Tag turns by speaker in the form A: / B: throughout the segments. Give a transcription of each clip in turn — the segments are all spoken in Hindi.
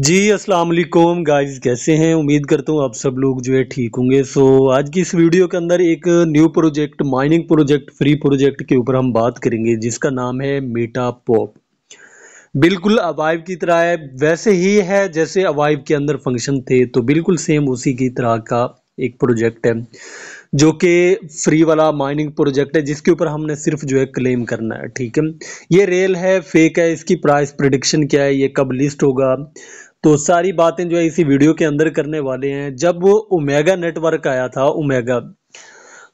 A: जी अस्सलाम वालेकुम गाइस कैसे हैं उम्मीद करता हूँ आप सब लोग जो है ठीक होंगे सो so, आज की इस वीडियो के अंदर एक new project mining project free project के ऊपर हम बात करेंगे जिसका नाम है मीटा पॉप बिल्कुल अवाइव की तरह है वैसे ही है जैसे अवाइव के अंदर फंक्शन थे तो बिल्कुल सेम उसी की तरह का एक प्रोजेक्ट है जो कि फ्री वाला माइनिंग प्रोजेक्ट है जिसके ऊपर हमने सिर्फ जो है क्लेम करना है ठीक है ये रेल है फेक है इसकी प्राइस प्रिडिक्शन क्या है ये कब लिस्ट होगा तो सारी बातें जो है इसी वीडियो के अंदर करने वाले हैं जब वो ओमेगा नेटवर्क आया था ओमेगा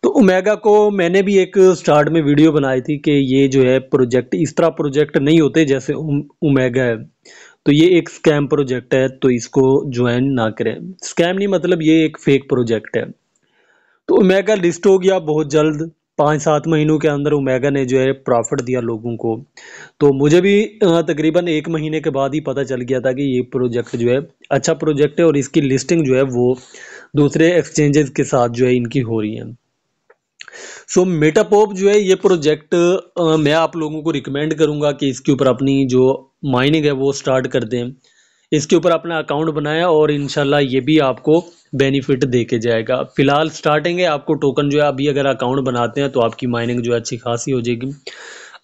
A: तो ओमेगा को मैंने भी एक स्टार्ट में वीडियो बनाई थी कि ये जो है प्रोजेक्ट इस तरह प्रोजेक्ट नहीं होते जैसे ओमेगा है तो ये एक स्कैम प्रोजेक्ट है तो इसको ज्वाइन ना करें स्कैम नहीं मतलब ये एक फेक प्रोजेक्ट है तो ओमेगा लिस्ट हो गया बहुत जल्द पाँच सात महीनों के अंदर ओमेगा ने जो है प्रॉफिट दिया लोगों को तो मुझे भी तकरीबन एक महीने के बाद ही पता चल गया था कि ये प्रोजेक्ट जो है अच्छा प्रोजेक्ट है और इसकी लिस्टिंग जो है वो दूसरे एक्सचेंजेस के साथ जो है इनकी हो रही है सो so, मेटापोप जो है ये प्रोजेक्ट मैं आप लोगों को रिकमेंड करूंगा कि इसके ऊपर अपनी जो माइनिंग है वो स्टार्ट कर दें इसके ऊपर अपना अकाउंट बनाया और इनशाला ये भी आपको बेनिफिट दे के जाएगा फिलहाल स्टार्टिंग है आपको टोकन जो है अभी अगर अकाउंट बनाते हैं तो आपकी माइनिंग जो है अच्छी खासी हो जाएगी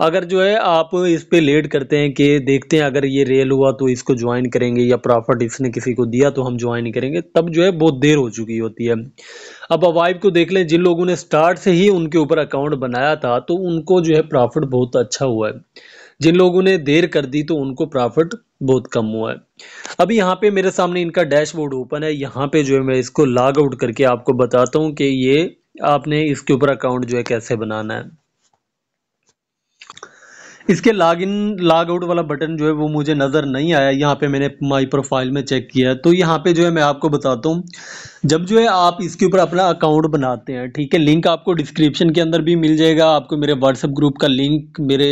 A: अगर जो है आप इस पर लेट करते हैं कि देखते हैं अगर ये रेल हुआ तो इसको ज्वाइन करेंगे या प्रॉफिट इसने किसी को दिया तो हम ज्वाइन करेंगे तब जो है बहुत देर हो चुकी होती है अब अवाइब को देख लें जिन लोगों ने स्टार्ट से ही उनके ऊपर अकाउंट बनाया था तो उनको जो है प्रॉफिट बहुत अच्छा हुआ है जिन लोगों ने देर कर दी तो उनको प्रॉफिट बहुत कम हुआ है अभी यहाँ पे मेरे सामने इनका डैशबोर्ड ओपन है यहाँ पे जो है मैं इसको लॉग आउट करके आपको बताता हूँ कि ये आपने इसके ऊपर अकाउंट जो है कैसे बनाना है इसके लॉग इन लॉग आउट वाला बटन जो है वो मुझे नज़र नहीं आया यहाँ पे मैंने माई प्रोफाइल में चेक किया है तो यहाँ पे जो है मैं आपको बताता हूँ जब जो है आप इसके ऊपर अपना अकाउंट बनाते हैं ठीक है लिंक आपको डिस्क्रिप्शन के अंदर भी मिल जाएगा आपको मेरे व्हाट्सएप ग्रुप का लिंक मेरे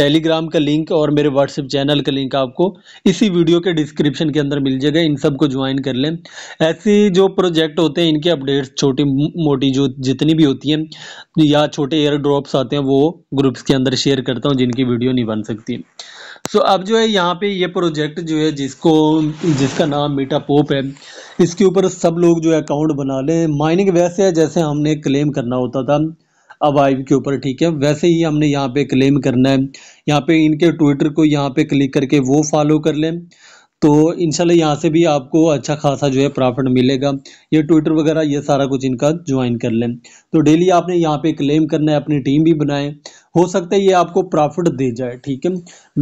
A: टेलीग्राम का लिंक और मेरे व्हाट्सएप चैनल का लिंक आपको इसी वीडियो के डिस्क्रिप्शन के अंदर मिल जाएगा इन सब को ज्वाइन कर लें ऐसे जो प्रोजेक्ट होते हैं इनके अपडेट्स छोटी मोटी जो जितनी भी होती हैं या छोटे एयर ड्रॉप्स आते हैं वो ग्रुप्स के अंदर शेयर करता हूँ जिनकी वीडियो नहीं बन सकती सो so, अब जो है यहाँ पे ये प्रोजेक्ट जो है जिसको जिसका नाम मीटा पोप है इसके ऊपर सब लोग जो है अकाउंट बना लें माइनिंग वैसे है जैसे हमने क्लेम करना होता था अब के ऊपर ठीक है वैसे ही हमने यहाँ पे क्लेम करना है यहाँ पे इनके ट्विटर को यहाँ पे क्लिक करके वो फॉलो कर लें तो इनशाला यहाँ से भी आपको अच्छा खासा जो है प्रॉफिट मिलेगा ये ट्विटर वगैरह ये सारा कुछ इनका ज्वाइन कर लें तो डेली आपने यहाँ पे क्लेम करना है अपनी टीम भी बनाए हो सकता है ये आपको प्रॉफिट दे जाए ठीक है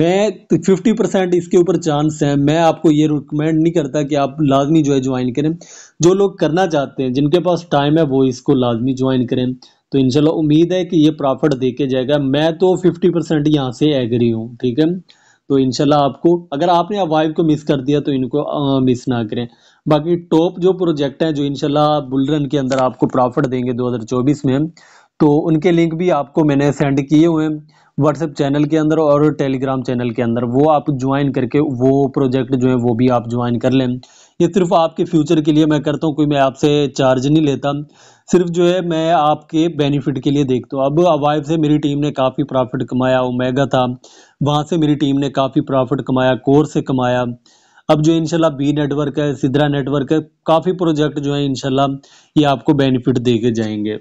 A: मैं फिफ्टी तो परसेंट इसके ऊपर चांस है मैं आपको ये रिकमेंड नहीं करता कि आप लाजमी जो है ज्वाइन करें जो लोग करना चाहते हैं जिनके पास टाइम है वो इसको लाजमी ज्वाइन करें तो इनशाला उम्मीद है कि ये प्रॉफिट दे के जाएगा मैं तो फिफ्टी परसेंट यहाँ से एग्री हूँ ठीक है तो इनशाला आपको अगर आपने अवाइव को मिस कर दिया तो इनको आ, मिस ना करें बाकी टॉप जो प्रोजेक्ट है जो इनशाला बुलरन के अंदर आपको प्रॉफिट देंगे 2024 में तो उनके लिंक भी आपको मैंने सेंड किए हुए हैं व्हाट्सएप चैनल के अंदर और टेलीग्राम चैनल के अंदर वो आप ज्वाइन करके वो प्रोजेक्ट जो है वो भी आप ज्वाइन कर लें ये सिर्फ आपके फ्यूचर के लिए मैं करता हूँ कोई मैं आपसे चार्ज नहीं लेता सिर्फ जो है मैं आपके बेनिफिट के लिए देखता हूँ अब अवाइव से मेरी टीम ने काफ़ी प्रॉफिट कमाया ओमेगा था वहाँ से मेरी टीम ने काफ़ी प्रॉफिट कमाया कोर से कमाया अब जो इनशाला बी नेटवर्क है सिद्रा नेटवर्क है काफ़ी प्रोजेक्ट जो है इनशाला ये आपको बेनिफिट दे जाएंगे